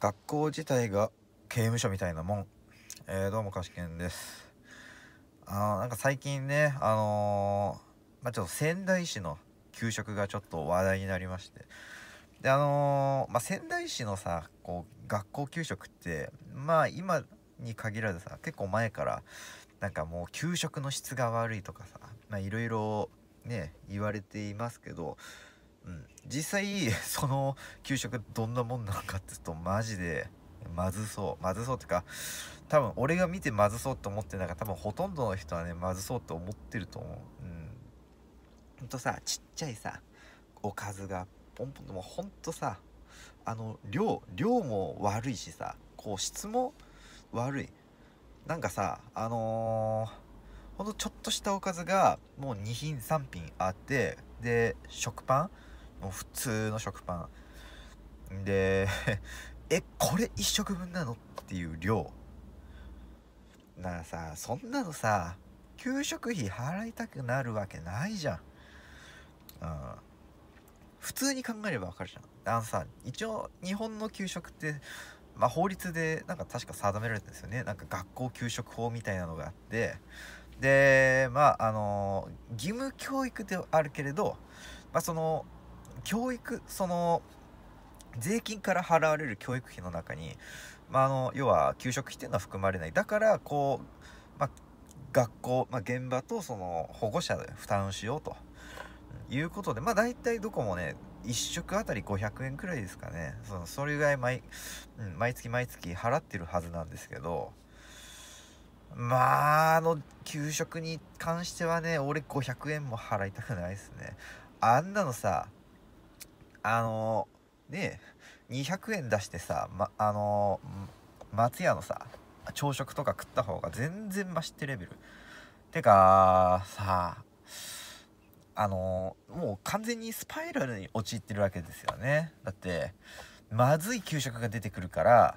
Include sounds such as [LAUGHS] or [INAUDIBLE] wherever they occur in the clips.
学校自体が刑務所みたいなもん、えー、どうも貸しですあのなんか最近ねあのー、まあ、ちょっと仙台市の給食がちょっと話題になりましてであのー、まあ、仙台市のさこう学校給食ってまあ今に限らずさ結構前からなんかもう給食の質が悪いとかさいろいろね言われていますけどうん、実際 [LAUGHS] その給食どんなもんなのかって言うとマジでまずそうまずそうっていうか多分俺が見てまずそうと思ってなんか多分ほとんどの人はねまずそうって思ってると思ううんほんとさちっちゃいさおかずがポンポンともうほんとさあの量量も悪いしさこう質も悪いなんかさあのー、ほんとちょっとしたおかずがもう2品3品あってで食パンもう普通の食パンで [LAUGHS] えこれ1食分なのっていう量ならさそんなのさ給食費払いたくなるわけないじゃん、うん、普通に考えればわかるじゃんあのさ一応日本の給食ってまあ、法律でなんか確か定められてるんですよねなんか学校給食法みたいなのがあってでまああの義務教育ではあるけれど、まあ、その教育その税金から払われる教育費の中に、まあ、あの要は給食費っていうのは含まれないだからこう、まあ、学校、まあ、現場とその保護者で負担しようということでまあ大体どこもね1食あたり500円くらいですかねそのそれぐらい毎,、うん、毎月毎月払ってるはずなんですけどまああの給食に関してはね俺500円も払いたくないですねあんなのさあので200円出してさ、ま、あの松屋のさ朝食とか食った方が全然マシってレベルてかさあのもう完全にスパイラルに陥ってるわけですよねだってまずい給食が出てくるから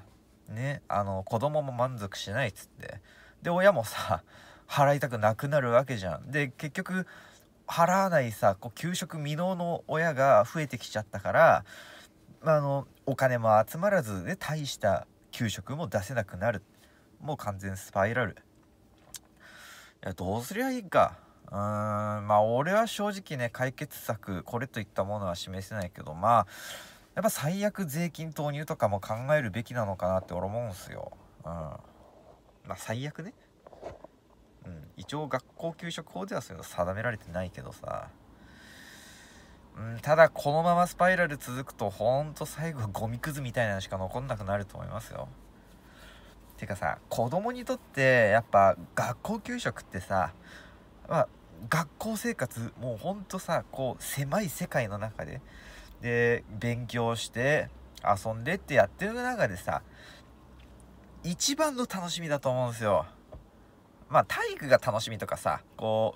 ねあの子供も満足しないっつってで親もさ払いたくなくなるわけじゃんで結局払わないさこう給食未納の親が増えてきちゃったから、まあ、のお金も集まらずで大した給食も出せなくなるもう完全スパイラルいやどうすりゃいいかうーんまあ俺は正直ね解決策これといったものは示せないけどまあやっぱ最悪税金投入とかも考えるべきなのかなって俺思うんすようんまあ最悪ね一応学校給食法ではそういうの定められてないけどさうんただこのままスパイラル続くとほんと最後ゴミくずみたいなのしか残んなくなると思いますよてかさ子供にとってやっぱ学校給食ってさ、まあ、学校生活もうほんとさこう狭い世界の中でで勉強して遊んでってやってる中でさ一番の楽しみだと思うんですよまあ、体育が楽しみとかさ、こ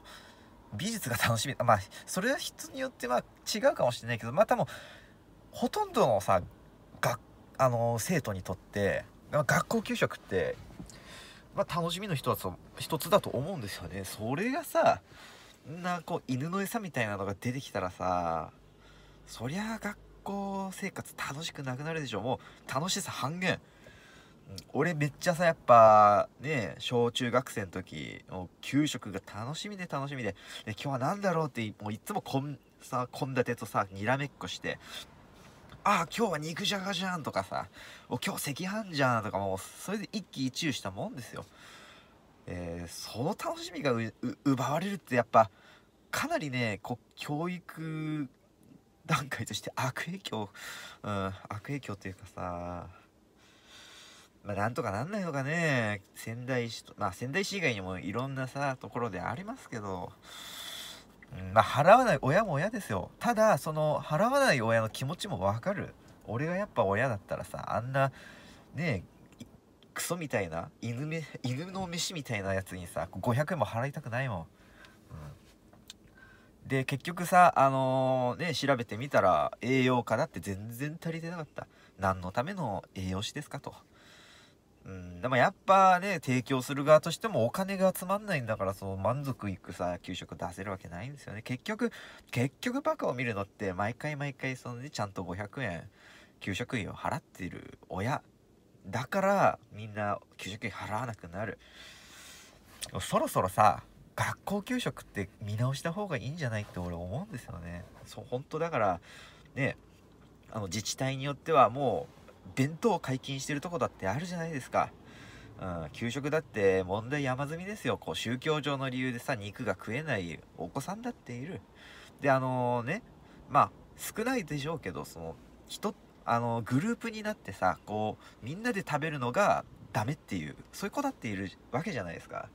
う、美術が楽しみ、まあ、それは人によってまあ違うかもしれないけど、まあ多分、ほとんどのさ、学、あの、生徒にとって、学校給食って、まあ、楽しみの一つ一つだと思うんですよね。それがさ、なこう犬の餌みたいなのが出てきたらさ、そりゃ学校生活楽しくなくなるでしょ。もう楽しさ半減。俺めっちゃさやっぱね小中学生の時の給食が楽しみで楽しみでで今日は何だろうってもういつもこんさ献立とさにらめっこしてああ今日は肉じゃがじゃんとかさ今日赤飯じゃんとかもうそれで一喜一憂したもんですよ、えー、その楽しみが奪われるってやっぱかなりねこ教育段階として悪影響、うん、悪影響というかさまあ、なんとかなんないのかね、仙台市と、まあ、仙台市以外にもいろんなさ、ところでありますけど、まあ、払わない親も親ですよ。ただ、その、払わない親の気持ちもわかる。俺がやっぱ親だったらさ、あんな、ねえ、クソみたいな、犬め、犬の飯みたいなやつにさ、500円も払いたくないもん。うん、で、結局さ、あのー、ね、調べてみたら、栄養価だって全然足りてなかった。何のための栄養士ですかと。うんでもやっぱね提供する側としてもお金が集まんないんだからその満足いくさ給食出せるわけないんですよね結局結局バカを見るのって毎回毎回そのねちゃんと500円給食費を払ってる親だからみんな給食費払わなくなるそろそろさ学校給食って見直した方がいいんじゃないって俺思うんですよねそう本当だからねあの自治体によってはもう弁当解禁してるとこだってあるじゃないですか。うん、給食だって問題山積みですよ。こう、宗教上の理由でさ、肉が食えないお子さんだっている。で、あのー、ね、まあ、少ないでしょうけど、その、人、あのー、グループになってさ、こう、みんなで食べるのがダメっていう、そういう子だっているわけじゃないですか。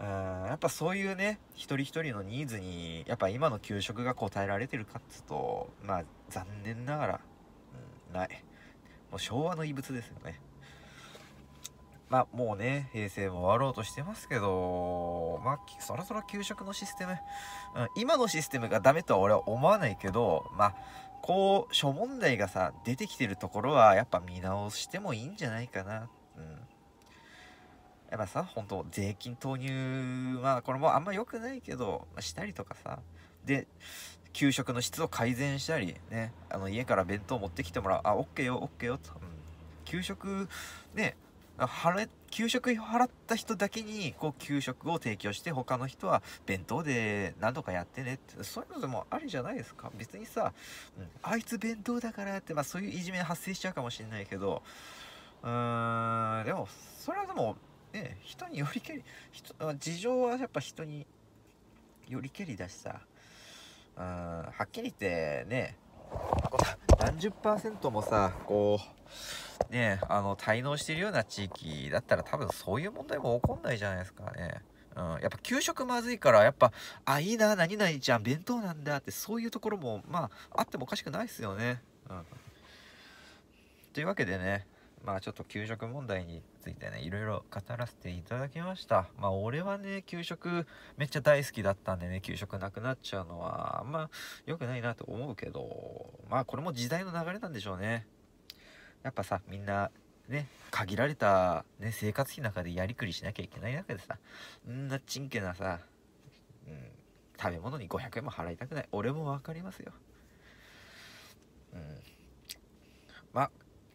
うん、やっぱそういうね、一人一人のニーズに、やっぱ今の給食が応えられてるかっつうと、まあ、残念ながら、うん、ない。もう昭和の遺物ですよね。まあ、もうね、平成も終わろうとしてますけど、まあ、そろそろ給食のシステム、うん、今のシステムがダメとは俺は思わないけど、まあ、こう、諸問題がさ、出てきてるところは、やっぱ見直してもいいんじゃないかな。うん。やっぱさ、本当税金投入、まあ、これもあんま良くないけど、まあ、したりとかさ。で、給食の質を改善したり、ね、あの家から弁当持ってきてもらうあ OK よ OK よと、うん、給食ね払給食費払った人だけにこう給食を提供して他の人は弁当で何とかやってねってそういうのでもありじゃないですか別にさ、うん、あいつ弁当だからって、まあ、そういういじめ発生しちゃうかもしれないけどうーんでもそれはでもね人によりけり人事情はやっぱ人によりけりだしさうんはっきり言ってね何十パーセントもさこうねあの滞納してるような地域だったら多分そういう問題も起こんないじゃないですかね。うん、やっぱ給食まずいからやっぱあいいな何々ちゃん弁当なんだってそういうところもまああってもおかしくないですよね。うん、というわけでねまあちょっと給食問題についてね、いろいろ語らせていただきました。まあ俺はね、給食めっちゃ大好きだったんでね、給食なくなっちゃうのは、あんま良くないなと思うけど、まあこれも時代の流れなんでしょうね。やっぱさ、みんなね、限られた、ね、生活費の中でやりくりしなきゃいけない中でさ、んなちんけなさ、うん、食べ物に500円も払いたくない。俺もわかりますよ。うん。まあ、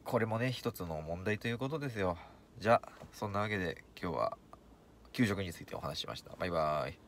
これもね一つの問題ということですよじゃあそんなわけで今日は給食についてお話ししましたバイバーイ